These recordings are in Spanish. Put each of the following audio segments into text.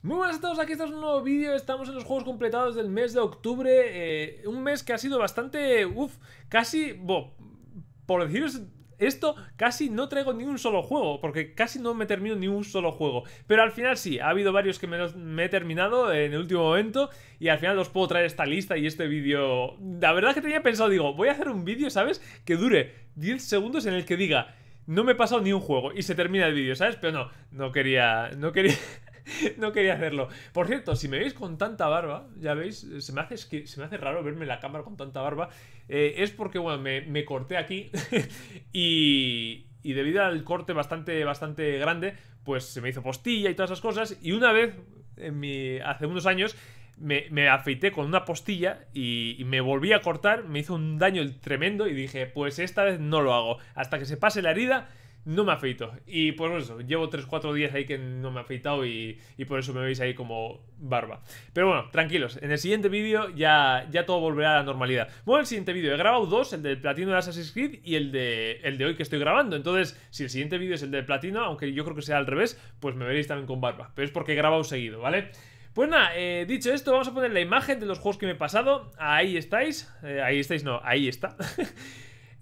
Muy buenas a todos, aquí estamos en un nuevo vídeo, estamos en los juegos completados del mes de octubre, eh, un mes que ha sido bastante, uff, casi, por deciros esto, casi no traigo ni un solo juego, porque casi no me termino ni un solo juego, pero al final sí, ha habido varios que me, he terminado en el último momento y al final os puedo traer esta lista y este vídeo, la verdad que tenía pensado, digo, voy a hacer un vídeo, ¿sabes? Que dure 10 segundos en el que diga, no me he pasado ni un juego y se termina el vídeo, ¿sabes? Pero no, no quería, no quería... no quería hacerlo. Por cierto, si me veis con tanta barba, ya veis, se me hace, se me hace raro verme en la cámara con tanta barba. Eh, es porque, bueno, me, corté aquí y, y debido al corte bastante, bastante grande, pues se me hizo postilla y todas esas cosas. Y una vez, en mi, hace unos años, me, afeité con una postilla y, me volví a cortar, me hizo un daño tremendo y dije, pues esta vez no lo hago. Hasta que se pase la herida, no me afeito. Y por eso, llevo 3-4 días ahí que no me he afeitado y, por eso me veis ahí como barba. Pero bueno, tranquilos, en el siguiente vídeo ya, ya todo volverá a la normalidad. Bueno, el siguiente vídeo, he grabado dos, el del platino de Assassin's Creed y el de, el de hoy que estoy grabando. Entonces, si el siguiente vídeo es el del platino, aunque yo creo que sea al revés, pues me veréis también con barba. Pero es porque he grabado seguido, ¿vale? Pues nada, eh, dicho esto, vamos a poner la imagen de los juegos que me he pasado. Ahí estáis. Eh, ahí estáis, no, ahí está.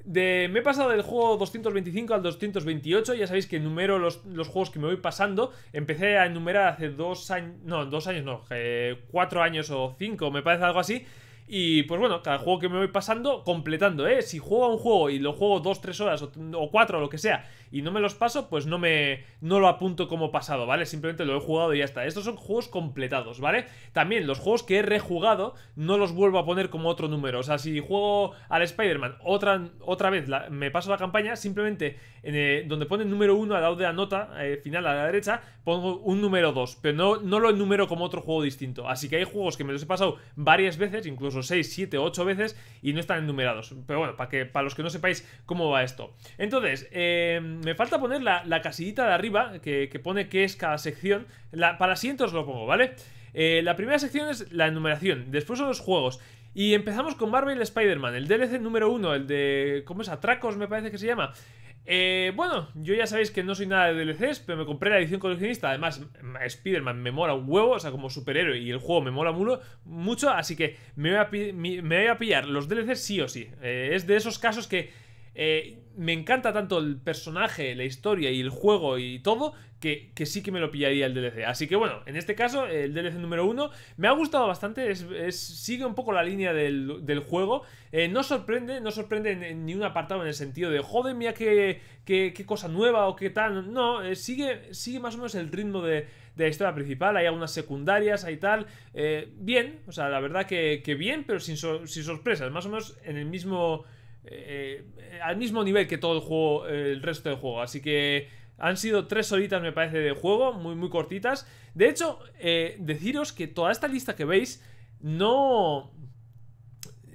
De, me he pasado del juego 225 al 228, ya sabéis que enumero los, los juegos que me voy pasando. Empecé a enumerar hace dos años, no, dos años no, eh, cuatro años o cinco, me parece algo así. Y pues bueno, cada juego que me voy pasando, completando, ¿eh? Si juego a un juego y lo juego dos, tres horas o, cuatro, o lo que sea, y no me los paso, pues no me no lo apunto como pasado, ¿vale? Simplemente lo he jugado y ya está. Estos son juegos completados, ¿vale? También los juegos que he rejugado no los vuelvo a poner como otro número. O sea, si juego al Spider-Man otra, otra vez, me paso la campaña, simplemente eh, donde pone número 1 al lado de la nota eh, final a la derecha, pongo un número 2, pero no, no lo enumero como otro juego distinto. Así que hay juegos que me los he pasado varias veces, incluso 6, 7, 8 veces, y no están enumerados. Pero bueno, para, que, para los que no sepáis cómo va esto. Entonces, eh me falta poner la, casillita de arriba, que, pone qué es cada sección. La, para asientos lo pongo, ¿vale? Eh, la primera sección es la enumeración, después son los juegos. Y empezamos con Marvel Spider-Man, el DLC número uno, el de... ¿Cómo es? Atracos me parece que se llama. Eh, bueno, yo ya sabéis que no soy nada de DLCs, pero me compré la edición coleccionista. Además, Spider-Man me mola un huevo, o sea, como superhéroe, y el juego me mola mucho, así que me voy a, pillar los DLCs sí o sí. Eh, es de esos casos que eh, me encanta tanto el personaje, la historia y el juego y todo, que, sí que me lo pillaría el DLC. Así que bueno, en este caso, el DLC número uno me ha gustado bastante, sigue un poco la línea del, juego. Eh, no sorprende, no sorprende en, ni un apartado en el sentido de, joder, mira qué, cosa nueva o qué tal. No, eh, sigue, sigue más o menos el ritmo de, la historia principal, hay algunas secundarias, hay tal. bien, o sea, la verdad que, bien, pero sin, sin sorpresas, más o menos en el mismo eh, eh, al mismo nivel que todo el juego, el resto del juego. Así que han sido tres horitas, me parece, de juego, muy, muy cortitas. De hecho, eh, deciros que toda esta lista que veis no.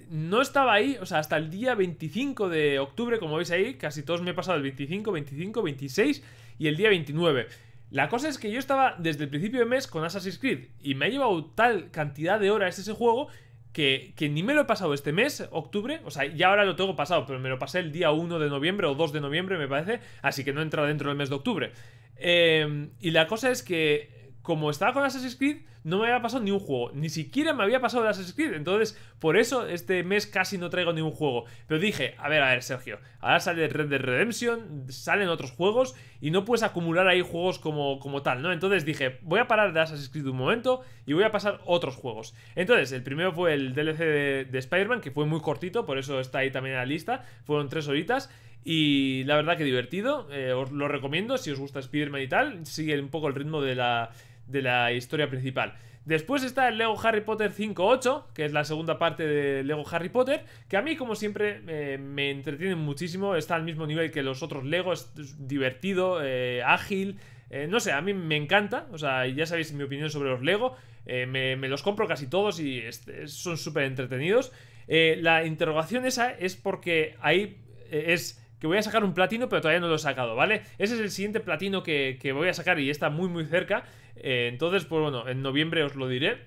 No estaba ahí, o sea, hasta el día 25 de octubre, como veis ahí, casi todos me he pasado el 25, 25, 26 y el día 29. La cosa es que yo estaba desde el principio de mes con Assassin's Creed y me ha llevado tal cantidad de horas ese juego que, ni me lo he pasado este mes, octubre, o sea, ya ahora lo tengo pasado, pero me lo pasé el día 1 de noviembre o 2 de noviembre, me parece, así que no entra dentro del mes de octubre. Eh, y la cosa es que como estaba con Assassin's Creed, no me había pasado ni un juego. Ni siquiera me había pasado de Assassin's Creed. Entonces, por eso este mes casi no traigo ni un juego. Pero dije, a ver, a ver, Sergio. Ahora sale Red Dead Redemption, salen otros juegos y no puedes acumular ahí juegos como, como tal, ¿no? Entonces dije, voy a parar de Assassin's Creed un momento y voy a pasar otros juegos. Entonces, el primero fue el DLC de, Spider-Man, que fue muy cortito, por eso está ahí también en la lista. Fueron tres horitas. Y la verdad que divertido, eh, os lo recomiendo si os gusta Spider-Man y tal. Sigue un poco el ritmo de la, de la historia principal. Después está el Lego Harry Potter 5.8, que es la segunda parte de Lego Harry Potter, que a mí, como siempre, me entretiene muchísimo. Está al mismo nivel que los otros Lego, divertido, eh, ágil. Eh, no sé, a mí me encanta. O sea, ya sabéis mi opinión sobre los Lego. Eh, me, los compro casi todos y son súper entretenidos. la interrogación esa es porque ahí es que voy a sacar un platino, pero todavía no lo he sacado, ¿vale? Ese es el siguiente platino que, voy a sacar y está muy, muy cerca. Eh, entonces, pues bueno, en noviembre os lo diré.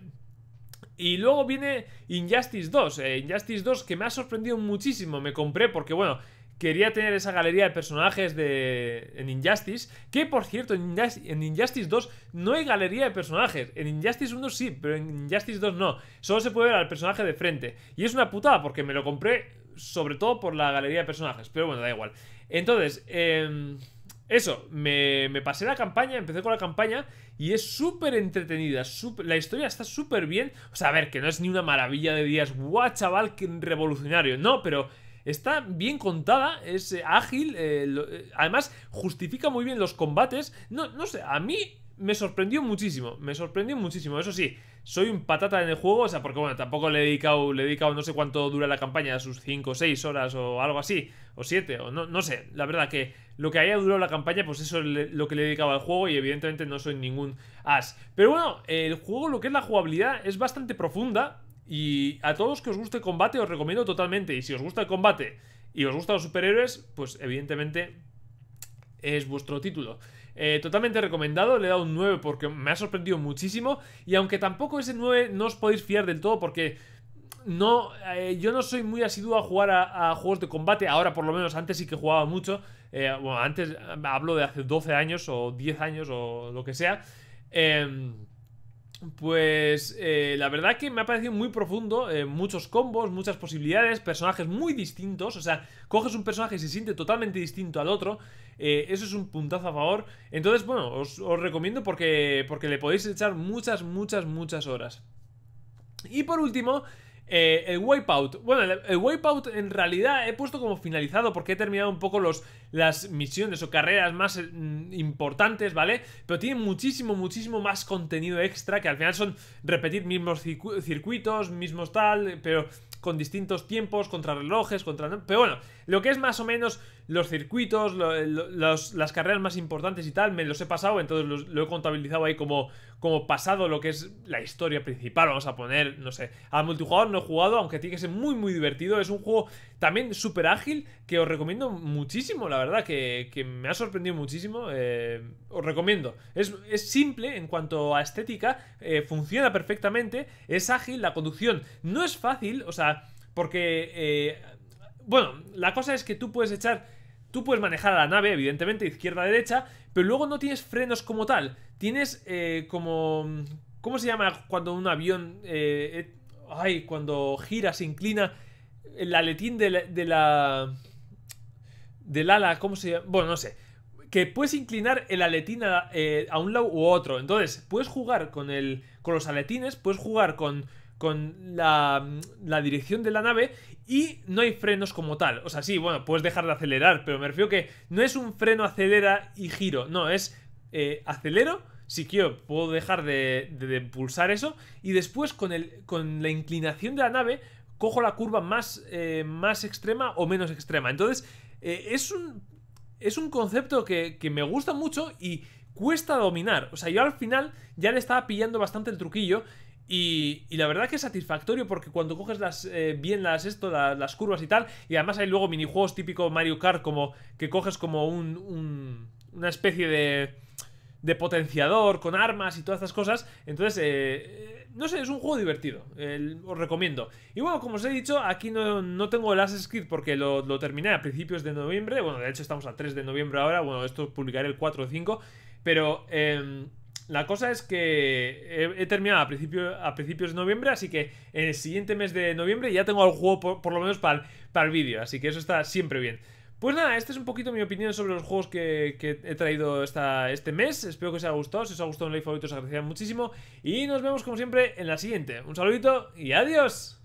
Y luego viene Injustice 2. Eh, Injustice 2 que me ha sorprendido muchísimo. Me compré porque, bueno, quería tener esa galería de personajes de, en Injustice. Que, por cierto, en Injustice, en Injustice 2 no hay galería de personajes. En Injustice 1 sí, pero en Injustice 2 no. Solo se puede ver al personaje de frente. Y es una putada porque me lo compré sobre todo por la galería de personajes, pero bueno, da igual. Entonces, em, eso, me, pasé la campaña, empecé con la campaña y es súper entretenida. la historia está súper bien. O sea, a ver, que no es ni una maravilla de días. ¡Guau, chaval, que revolucionario! No, pero está bien contada, es eh, ágil, eh, eh, además justifica muy bien los combates. No, no sé, a mí me sorprendió muchísimo, me sorprendió muchísimo, eso sí soy un patata en el juego, o sea, porque bueno, tampoco le he dedicado, le he dedicado no sé cuánto dura la campaña, sus 5 o 6 horas o algo así, o 7, o no, no sé, la verdad que lo que haya durado la campaña, pues eso es lo que le he dedicado al juego y evidentemente no soy ningún as. Pero bueno, el juego, lo que es la jugabilidad, es bastante profunda y a todos que os guste el combate os recomiendo totalmente, y si os gusta el combate y os gustan los superhéroes, pues evidentemente es vuestro título. Eh, totalmente recomendado, le he dado un 9 porque me ha sorprendido muchísimo. Y aunque tampoco ese 9 no os podéis fiar del todo porque no, eh, yo no soy muy asiduo a jugar a, juegos de combate, ahora por lo menos antes sí que jugaba mucho, eh, bueno, antes hablo de hace 12 años o 10 años o lo que sea, em, pues la verdad que me ha parecido muy profundo, muchos combos, muchas posibilidades, personajes muy distintos, o sea, coges un personaje y se siente totalmente distinto al otro, eh, eso es un puntazo a favor. Entonces, bueno, os, recomiendo porque, porque le podéis echar muchas, muchas, muchas horas. Y por último, eh, el Wipeout. Bueno, el, Wipeout en realidad he puesto como finalizado porque he terminado un poco los, las misiones o carreras más eh, mm, importantes, ¿vale? Pero tiene muchísimo, muchísimo más contenido extra que al final son repetir mismos circuitos, mismos tal, pero con distintos tiempos, contra relojes, contra... Pero bueno, lo que es más o menos los circuitos, las carreras más importantes y tal, me los he pasado, entonces lo he contabilizado ahí como, como pasado lo que es la historia principal, vamos a poner, no sé, al multijugador no he jugado, aunque tiene que ser muy muy divertido, es un juego también súper ágil que os recomiendo muchísimo, la verdad, que, me ha sorprendido muchísimo, eh, os recomiendo, es, simple en cuanto a estética, eh, funciona perfectamente, es ágil, la conducción no es fácil, o sea, porque... Eh, bueno, la cosa es que tú puedes echar... Tú puedes manejar a la nave, evidentemente, izquierda-derecha, pero luego no tienes frenos como tal. Tienes eh, como... ¿Cómo se llama cuando un avión... Eh, eh, ay, cuando gira, se inclina el aletín de la, de la... del ala, ¿cómo se llama? Bueno, no sé que puedes inclinar el aletín a, a, un lado u otro. Entonces, puedes jugar con, el, con los aletines, puedes jugar con, con mm, la, dirección de la nave y no hay frenos como tal. O sea, sí, bueno, puedes dejar de acelerar, pero me refiero que no es un freno acelera y giro, no, es eh, acelero, si quiero puedo dejar de, de, pulsar eso y después con, el, con la inclinación de la nave cojo la curva más, eh, más extrema o menos extrema. Entonces, eh, es, un, es un concepto que, que me gusta mucho y cuesta dominar. O sea, yo al final ya le estaba pillando bastante el truquillo y, la verdad que es satisfactorio porque cuando coges las, eh, bien las, esto, las, curvas y tal, y además hay luego minijuegos típico Mario Kart como que coges como un, una especie de, de potenciador con armas y todas esas cosas, entonces, eh, eh, no sé, es un juego divertido, os recomiendo. Y bueno, como os he dicho, aquí no, tengo el Assassin's porque lo, lo terminé a principios de noviembre, bueno, de hecho estamos a 3 de noviembre ahora, bueno, esto publicaré el 4 o 5, pero... Eh, la cosa es que he, terminado a, a principios de noviembre, así que en el siguiente mes de noviembre ya tengo el juego por, lo menos para el, para el vídeo, así que eso está siempre bien. Pues nada, esta es un poquito mi opinión sobre los juegos que, he traído esta, este mes. Espero que os haya gustado. Si os ha gustado un like favorito, os agradecería muchísimo. Y nos vemos como siempre en la siguiente. Un saludito y adiós.